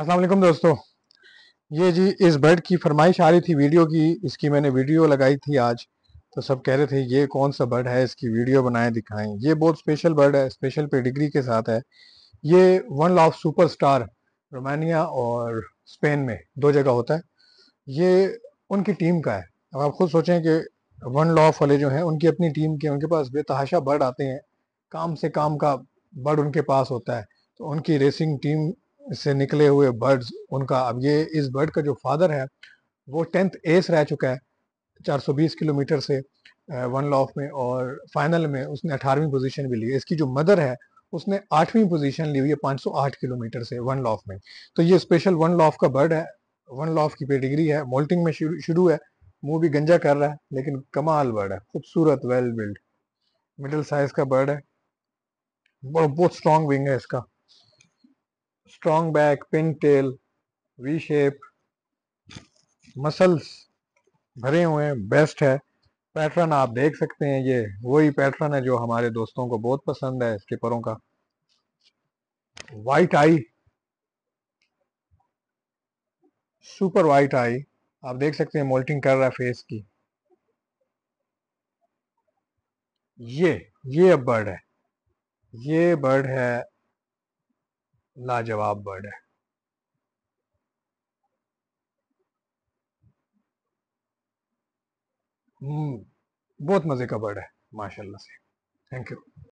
असलम दोस्तों ये जी इस बर्ड की फरमाइश आ रही थी वीडियो की इसकी मैंने वीडियो लगाई थी आज तो सब कह रहे थे ये कौन सा बर्ड है इसकी वीडियो बनाए दिखाएं ये बहुत स्पेशल बर्ड है स्पेशल पेडिग्री के साथ है ये one loft super star Romania और स्पेन में दो जगह होता है ये उनकी टीम का है अब आप खुद सोचें कि वन लॉफ वाले जो हैं उनकी अपनी टीम के उनके पास बेतहाशा बर्ड आते हैं काम से काम का बर्ड उनके पास होता है तो उनकी रेसिंग टीम से निकले हुए बर्ड्स उनका अब ये इस बर्ड का जो फादर है वो टेंथ एस रह चुका है 420 किलोमीटर से वन लॉफ में और फाइनल में उसने अठारहवीं पोजीशन भी ली है इसकी जो मदर है उसने आठवीं पोजीशन ली हुई है 508 किलोमीटर से वन लॉफ में तो ये स्पेशल वन लॉफ का बर्ड है वन लॉफ की पेडिग्री है मोल्टिंग में शुरू है मुंह भी गंजा कर रहा है लेकिन कमाल बर्ड है खूबसूरत वेल बिल्ड मिडिल साइज का बर्ड है बहुत स्ट्रॉन्ग विंग है इसका strong back, pin tail, V shape muscles भरे हुए हैं बेस्ट है पैटर्न आप देख सकते हैं ये वही पैटर्न है जो हमारे दोस्तों को बहुत पसंद है इसके परों का white eye super white eye आप देख सकते हैं मोल्टिंग कर रहा है फेस की ये ये अब बर्ड है ये बर्ड है लाजवाब बर्ड है हम्म, बहुत मज़े का बर्ड है माशाल्लाह से थैंक यू